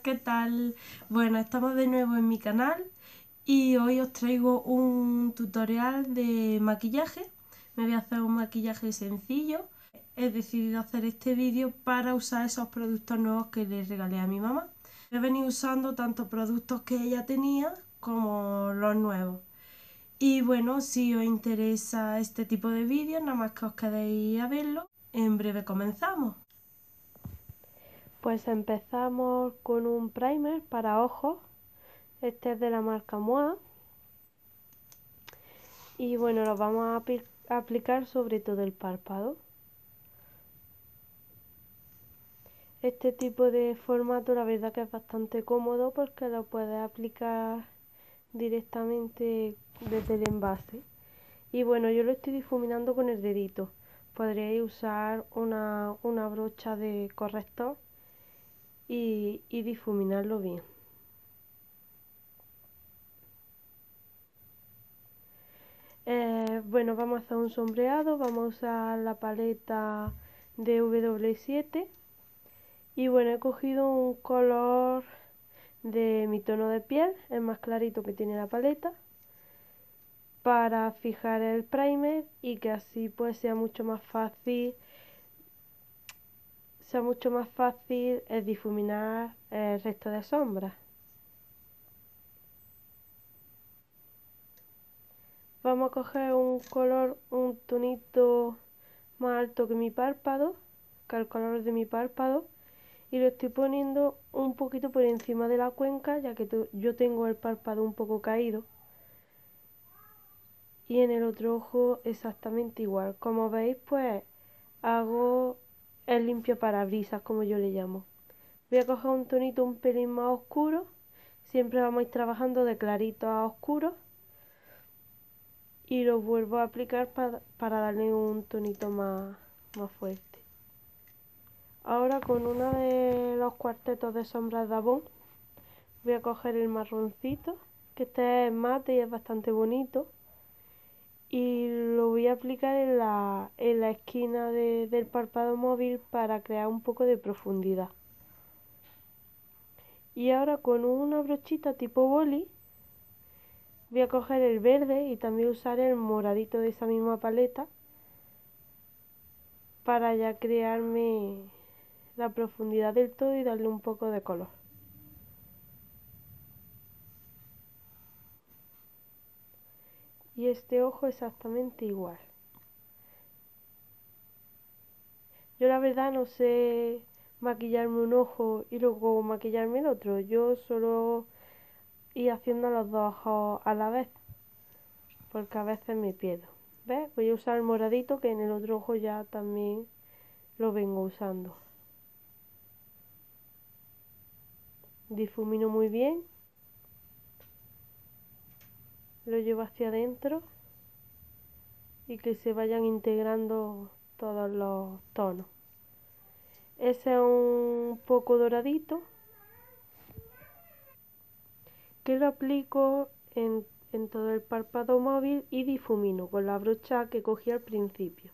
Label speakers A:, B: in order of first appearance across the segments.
A: ¿qué tal? Bueno, estamos de nuevo en mi canal y hoy os traigo un tutorial de maquillaje. Me voy a hacer un maquillaje sencillo. He decidido hacer este vídeo para usar esos productos nuevos que les regalé a mi mamá. He venido usando tanto productos que ella tenía como los nuevos. Y bueno, si os interesa este tipo de vídeos, nada más que os quedéis a verlo, en breve comenzamos. Pues empezamos con un primer para ojos. Este es de la marca MOA. Y bueno, lo vamos a aplicar sobre todo el párpado. Este tipo de formato la verdad que es bastante cómodo porque lo puedes aplicar directamente desde el envase. Y bueno, yo lo estoy difuminando con el dedito. Podríais usar una, una brocha de corrector y, difuminarlo bien. Eh, bueno, vamos a hacer un sombreado, vamos a la paleta de W7 y bueno, he cogido un color de mi tono de piel, el más clarito que tiene la paleta para fijar el primer y que así pues sea mucho más fácil mucho más fácil es difuminar eh, el resto de sombras. Vamos a coger un color, un tonito más alto que mi párpado, que el color de mi párpado, y lo estoy poniendo un poquito por encima de la cuenca, ya que yo tengo el párpado un poco caído. Y en el otro ojo exactamente igual. Como veis, pues hago el limpio brisas, como yo le llamo. Voy a coger un tonito un pelín más oscuro. Siempre vamos a ir trabajando de clarito a oscuro. Y lo vuelvo a aplicar para, darle un tonito más, más fuerte. Ahora con uno de los cuartetos de sombras de abón voy a coger el marroncito, que este es mate y es bastante bonito y lo voy a aplicar en la, en la esquina del párpado móvil para crear un poco de profundidad. Y ahora con una brochita tipo boli voy a coger el verde y también usar el moradito de esa misma paleta para ya crearme la profundidad del todo y darle un poco de color. este ojo exactamente igual. Yo la verdad no sé maquillarme un ojo y luego maquillarme el otro. Yo solo ir haciendo los dos ojos a la vez. Porque a veces me pierdo. Voy a usar el moradito que en el otro ojo ya también lo vengo usando. Difumino muy bien lo llevo hacia adentro y que se vayan integrando todos los tonos. Ese es un poco doradito que lo aplico en, en todo el párpado móvil y difumino con la brocha que cogí al principio.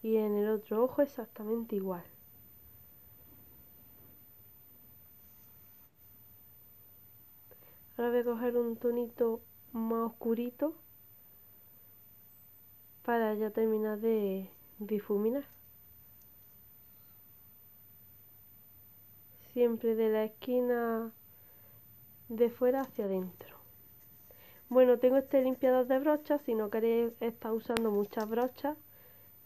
A: Y en el otro ojo exactamente igual. Ahora voy a coger un tonito más oscurito para ya terminar de difuminar. Siempre de la esquina de fuera hacia adentro. Bueno, tengo este limpiador de brochas, si no queréis estar usando muchas brochas,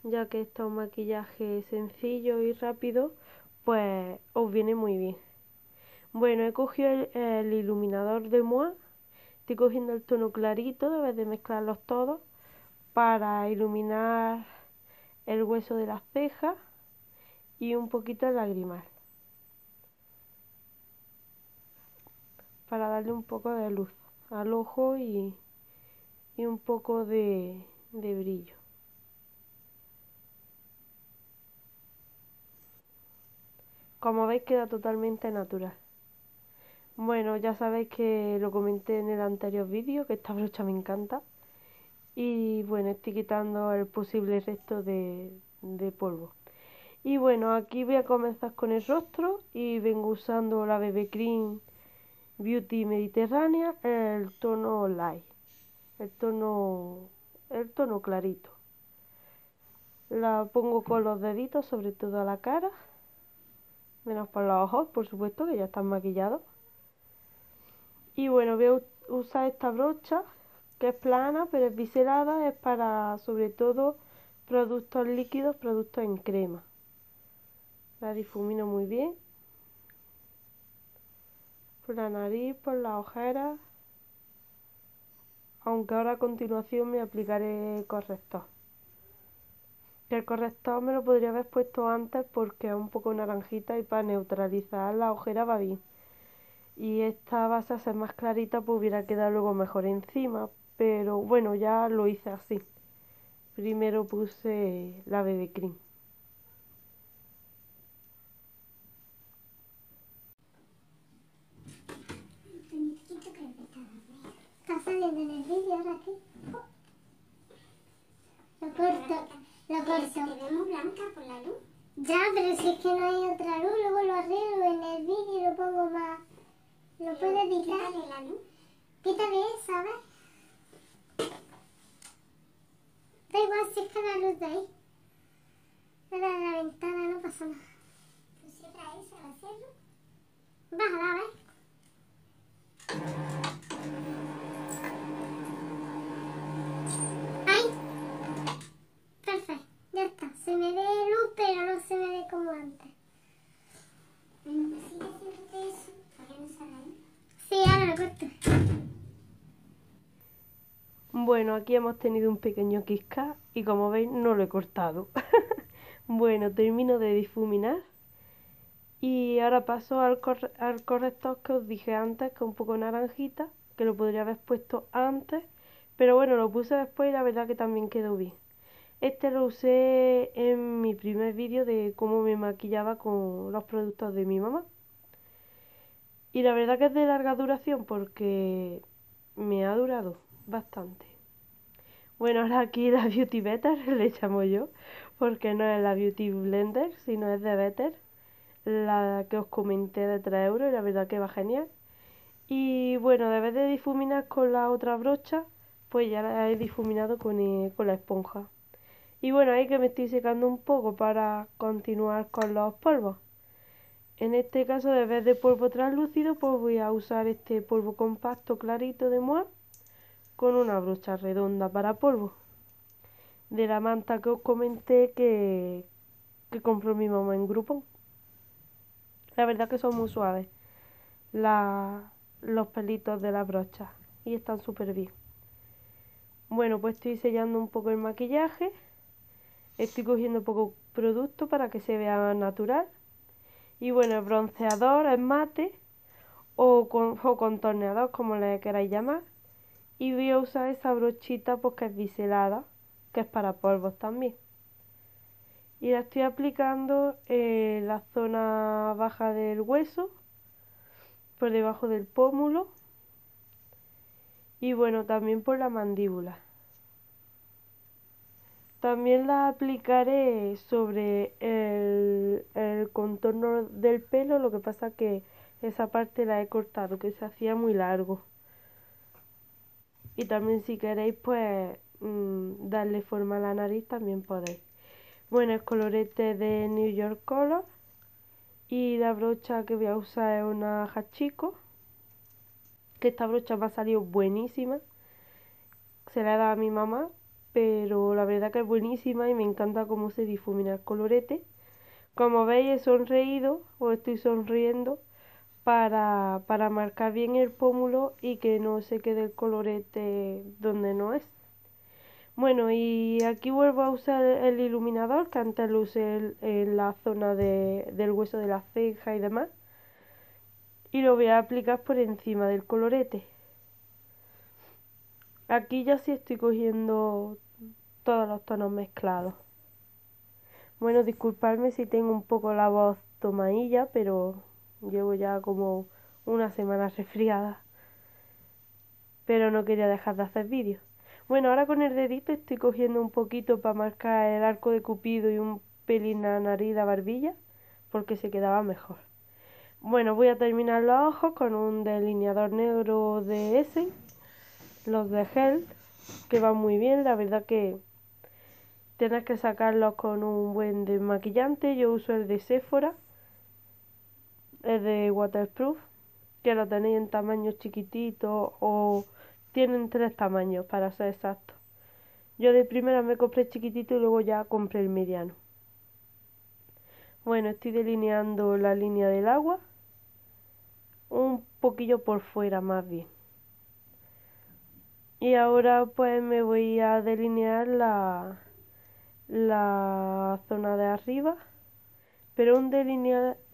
A: ya que esto es un maquillaje sencillo y rápido, pues os viene muy bien. Bueno, he cogido el, iluminador de Moa Estoy cogiendo el tono clarito, vez de mezclarlos todos para iluminar el hueso de las cejas y un poquito de lagrimal. Para darle un poco de luz al ojo y, un poco de, de brillo. Como veis queda totalmente natural. Bueno, ya sabéis que lo comenté en el anterior vídeo, que esta brocha me encanta. Y bueno, estoy quitando el posible resto de, polvo. Y bueno, aquí voy a comenzar con el rostro y vengo usando la BB Cream Beauty Mediterránea, el tono light, el tono, el tono clarito. La pongo con los deditos, sobre todo a la cara, menos por los ojos, por supuesto, que ya están maquillados. Y bueno, voy a usar esta brocha que es plana pero es biselada, es para sobre todo productos líquidos, productos en crema. La difumino muy bien. Por la nariz, por las ojeras. Aunque ahora a continuación me aplicaré el corrector. El corrector me lo podría haber puesto antes porque es un poco naranjita y para neutralizar la ojera va bien y esta base a ser más clarita pues hubiera quedado luego mejor encima pero bueno ya lo hice así primero puse la BB cream
B: está saliendo en el vídeo ahora aquí lo corto lo corto te vemos blanca por la luz ya pero si es que no hay otra luz luego lo arreglo en el vídeo y lo pongo más lo puedes luz. Quítame eso, a ver. Da igual si es que la luz de ahí. De la, la ventana no pasa nada. ¿Tú cierra eso la hacerlo? Baja, a ver. ¡Ay! Perfecto, ya está. Se me ve luz, pero no se me ve como antes. Sí, ahora corto.
A: Bueno, aquí hemos tenido un pequeño quisca y como veis no lo he cortado. bueno, termino de difuminar y ahora paso al, Correcto que os dije antes, que un poco naranjita, que lo podría haber puesto antes, pero bueno, lo puse después y la verdad que también quedó bien. Este lo usé en mi primer vídeo de cómo me maquillaba con los productos de mi mamá. Y la verdad que es de larga duración porque me ha durado bastante. Bueno, ahora aquí la Beauty Better le llamo yo, porque no es la Beauty Blender, sino es de Better, la que os comenté de 3 euros y la verdad que va genial. Y bueno, vez de difuminar con la otra brocha, pues ya la he difuminado con eh, la esponja. Y bueno, ahí que me estoy secando un poco para continuar con los polvos. En este caso, de vez de polvo translúcido, pues voy a usar este polvo compacto clarito de Moab con una brocha redonda para polvo. De la manta que os comenté que, que compró mi mamá en grupo. La verdad que son muy suaves los pelitos de la brocha y están súper bien. Bueno, pues estoy sellando un poco el maquillaje. Estoy cogiendo poco producto para que se vea natural. Y bueno, el bronceador es mate o, con, o contorneador, como le queráis llamar. Y voy a usar esa brochita porque que es biselada, que es para polvos también. Y la estoy aplicando en la zona baja del hueso, por debajo del pómulo y bueno, también por la mandíbula. También la aplicaré sobre el, contorno del pelo, lo que pasa que esa parte la he cortado, que se hacía muy largo. Y también si queréis pues mm, darle forma a la nariz también podéis. Bueno, el colorete de New York Color. Y la brocha que voy a usar es una Hachiko. Que esta brocha me ha salido buenísima. Se la he dado a mi mamá pero la verdad que es buenísima y me encanta cómo se difumina el colorete. Como veis he sonreído o estoy sonriendo para, para marcar bien el pómulo y que no se quede el colorete donde no es. Bueno, y aquí vuelvo a usar el iluminador que antes usé en la zona del hueso de la ceja y demás. Y lo voy a aplicar por encima del colorete. Aquí ya sí estoy cogiendo todos los tonos mezclados. Bueno, disculpadme si tengo un poco la voz tomailla, pero llevo ya como una semana resfriada. Pero no quería dejar de hacer vídeos. Bueno, ahora con el dedito estoy cogiendo un poquito para marcar el arco de Cupido y un pelín la nariz, la barbilla, porque se quedaba mejor. Bueno, voy a terminar los ojos con un delineador negro de ese los de gel, que van muy bien, la verdad que tienes que sacarlos con un buen desmaquillante, yo uso el de Sephora, el de Waterproof, que lo tenéis en tamaños chiquititos o tienen tres tamaños para ser exactos. Yo de primera me compré chiquitito y luego ya compré el mediano. Bueno, estoy delineando la línea del agua un poquillo por fuera más bien. Y ahora pues me voy a delinear la, la zona de arriba, pero un,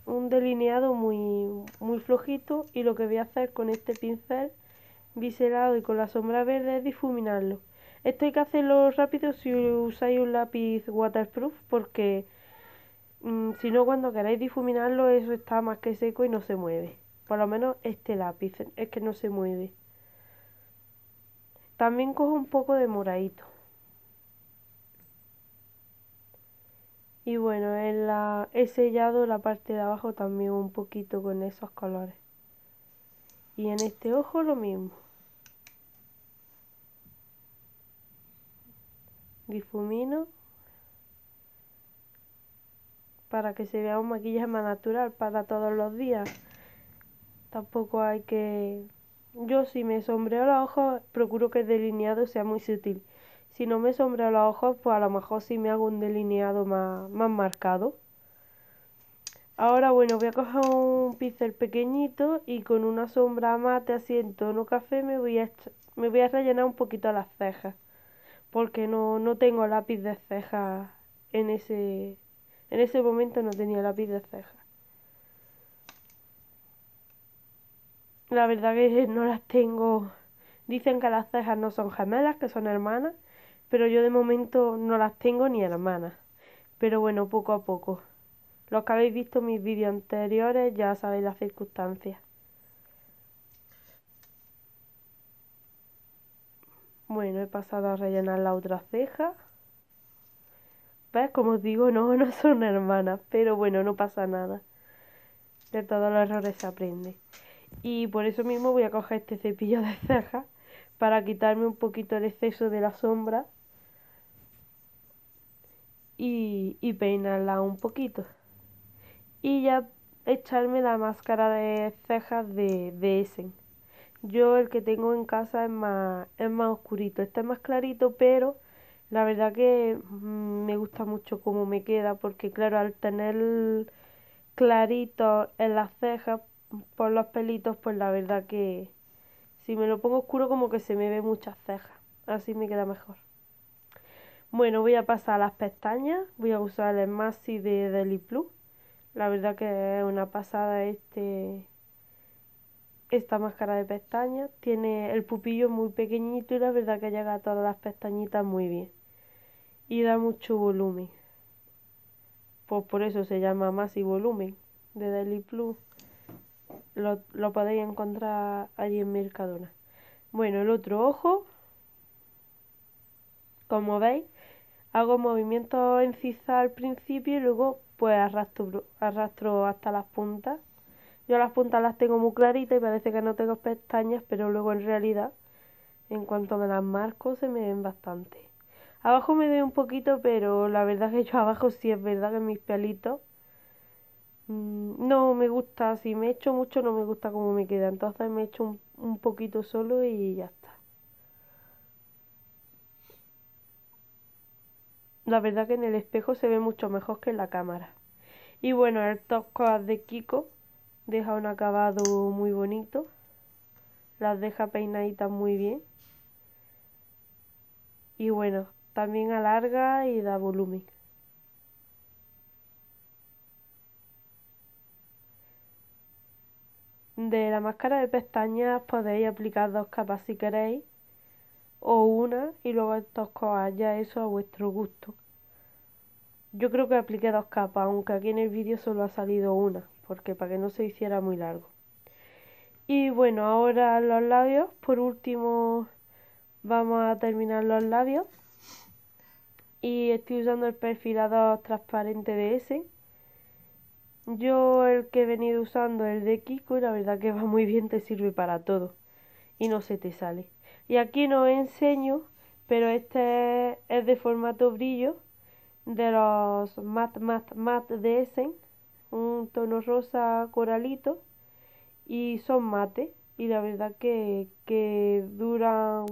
A: un delineado muy, muy flojito y lo que voy a hacer con este pincel biselado y con la sombra verde es difuminarlo. Esto hay que hacerlo rápido si usáis un lápiz waterproof porque mm, si no cuando queráis difuminarlo eso está más que seco y no se mueve. Por lo menos este lápiz es que no se mueve. También cojo un poco de moradito. Y bueno, la, he sellado la parte de abajo también un poquito con esos colores. Y en este ojo lo mismo. Difumino para que se vea un maquillaje más natural para todos los días. Tampoco hay que yo si me sombreo los ojos, procuro que el delineado sea muy sutil. Si no me sombreo los ojos, pues a lo mejor sí me hago un delineado más, más marcado. Ahora, bueno, voy a coger un pincel pequeñito y con una sombra mate así en tono café me voy a, me voy a rellenar un poquito las cejas. Porque no, no tengo lápiz de cejas en ese, en ese momento no tenía lápiz de cejas. La verdad que no las tengo. Dicen que las cejas no son gemelas, que son hermanas, pero yo de momento no las tengo ni hermanas. Pero bueno, poco a poco. Los que habéis visto mis vídeos anteriores ya sabéis las circunstancias. Bueno, he pasado a rellenar la otra ceja. ¿Ves? Como os digo, no, no son hermanas, pero bueno, no pasa nada. De todos los errores se aprende y por eso mismo voy a coger este cepillo de cejas para quitarme un poquito el exceso de la sombra y, y peinarla un poquito y ya echarme la máscara de cejas de, de Essen. Yo el que tengo en casa es más, es más oscurito, este es más clarito, pero la verdad que mm, me gusta mucho cómo me queda porque claro, al tener clarito en las cejas, por los pelitos, pues la verdad que si me lo pongo oscuro como que se me ve muchas cejas. Así me queda mejor. Bueno, voy a pasar a las pestañas. Voy a usar el masi de Deli Plus. La verdad que es una pasada este esta máscara de pestañas. Tiene el pupillo muy pequeñito y la verdad que llega a todas las pestañitas muy bien. Y da mucho volumen. Pues por eso se llama masi Volumen de Deli Plus lo, podéis encontrar allí en Mercadona. Bueno, el otro ojo, como veis, hago movimiento en ciza al principio y luego pues arrastro, arrastro hasta las puntas. Yo las puntas las tengo muy claritas y parece que no tengo pestañas, pero luego en realidad, en cuanto me las marco, se me ven bastante. Abajo me doy un poquito, pero la verdad es que yo abajo sí es verdad que mis pelitos Mm, no me gusta, si me echo mucho no me gusta cómo me queda, entonces me echo un, un poquito solo y ya está. La verdad que en el espejo se ve mucho mejor que en la cámara. Y bueno, el top de Kiko deja un acabado muy bonito. Las deja peinaditas muy bien. Y bueno, también alarga y da volumen. De la máscara de pestañas podéis aplicar dos capas si queréis, o una, y luego estos ah, ya eso a vuestro gusto. Yo creo que apliqué dos capas, aunque aquí en el vídeo solo ha salido una, porque para que no se hiciera muy largo. Y bueno, ahora los labios. Por último, vamos a terminar los labios. Y estoy usando el perfilado transparente de ese. Yo el que he venido usando, el de Kiko, y la verdad que va muy bien, te sirve para todo. Y no se te sale. Y aquí no enseño, pero este es de formato brillo, de los Matte Matte Matte de Essen, un tono rosa coralito, y son mate, y la verdad que, que duran,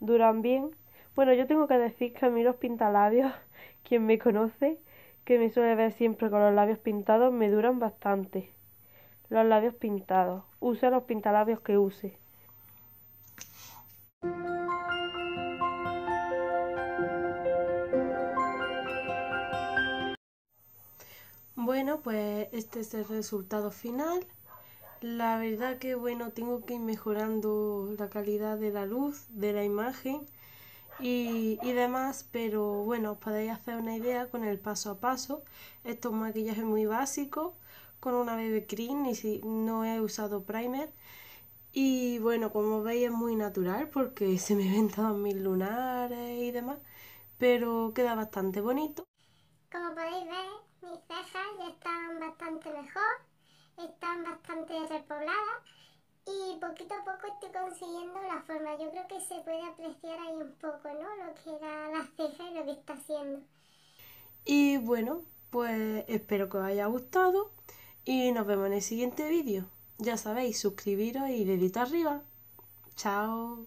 A: duran bien. Bueno, yo tengo que decir que a mí los pintalabios, quien me conoce, que me suele ver siempre con los labios pintados me duran bastante. Los labios pintados. Use los pintalabios que use. Bueno, pues este es el resultado final. La verdad que bueno, tengo que ir mejorando la calidad de la luz, de la imagen y, demás, pero bueno, os podéis hacer una idea con el paso a paso. Esto es maquillaje muy básico, con una BB cream, y si no he usado primer. Y bueno, como veis es muy natural porque se me ven todos mis lunares y demás, pero queda bastante bonito.
B: Como podéis ver, mis cejas ya están bastante mejor, están bastante repobladas y poquito a poco estoy consiguiendo la forma. Yo creo que se puede apreciar ahí un poco, ¿no? Lo que da la ceja y lo que está haciendo.
A: Y bueno, pues espero que os haya gustado y nos vemos en el siguiente vídeo. Ya sabéis, suscribiros y dedito arriba. Chao.